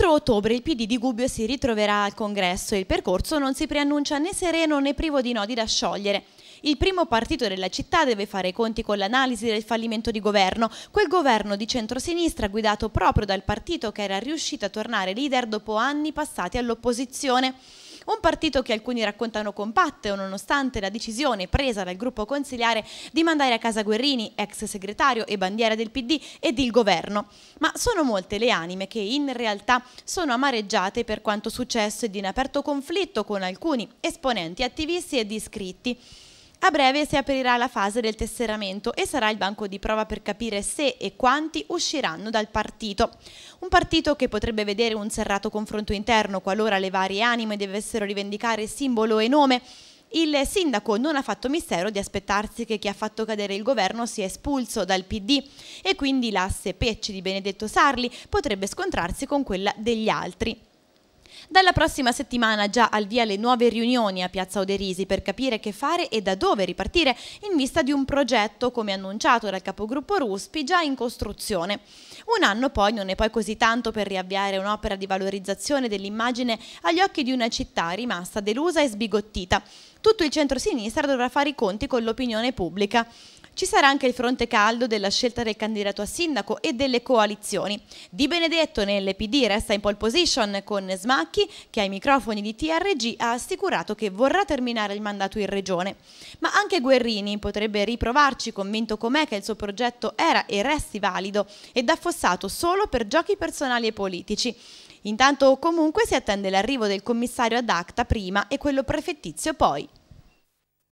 4 ottobre il PD di Gubbio si ritroverà al congresso e il percorso non si preannuncia né sereno né privo di nodi da sciogliere. Il primo partito della città deve fare i conti con l'analisi del fallimento di governo, quel governo di centrosinistra guidato proprio dal partito che era riuscito a tornare leader dopo anni passati all'opposizione un partito che alcuni raccontano compatto nonostante la decisione presa dal gruppo consigliare di mandare a casa Guerrini, ex segretario e bandiera del PD ed il governo. Ma sono molte le anime che in realtà sono amareggiate per quanto successo ed in aperto conflitto con alcuni esponenti attivisti ed iscritti. A breve si aprirà la fase del tesseramento e sarà il banco di prova per capire se e quanti usciranno dal partito. Un partito che potrebbe vedere un serrato confronto interno qualora le varie anime dovessero rivendicare simbolo e nome. Il sindaco non ha fatto mistero di aspettarsi che chi ha fatto cadere il governo sia espulso dal PD e quindi l'asse Pecci di Benedetto Sarli potrebbe scontrarsi con quella degli altri. Dalla prossima settimana già al via le nuove riunioni a Piazza Oderisi per capire che fare e da dove ripartire in vista di un progetto, come annunciato dal capogruppo Ruspi, già in costruzione. Un anno poi non è poi così tanto per riavviare un'opera di valorizzazione dell'immagine agli occhi di una città rimasta delusa e sbigottita. Tutto il centro-sinistra dovrà fare i conti con l'opinione pubblica. Ci sarà anche il fronte caldo della scelta del candidato a sindaco e delle coalizioni. Di Benedetto nell'PD resta in pole position con Smacchi che ai microfoni di TRG ha assicurato che vorrà terminare il mandato in regione. Ma anche Guerrini potrebbe riprovarci convinto com'è che il suo progetto era e resti valido ed affossato solo per giochi personali e politici. Intanto comunque si attende l'arrivo del commissario ad acta prima e quello prefettizio poi.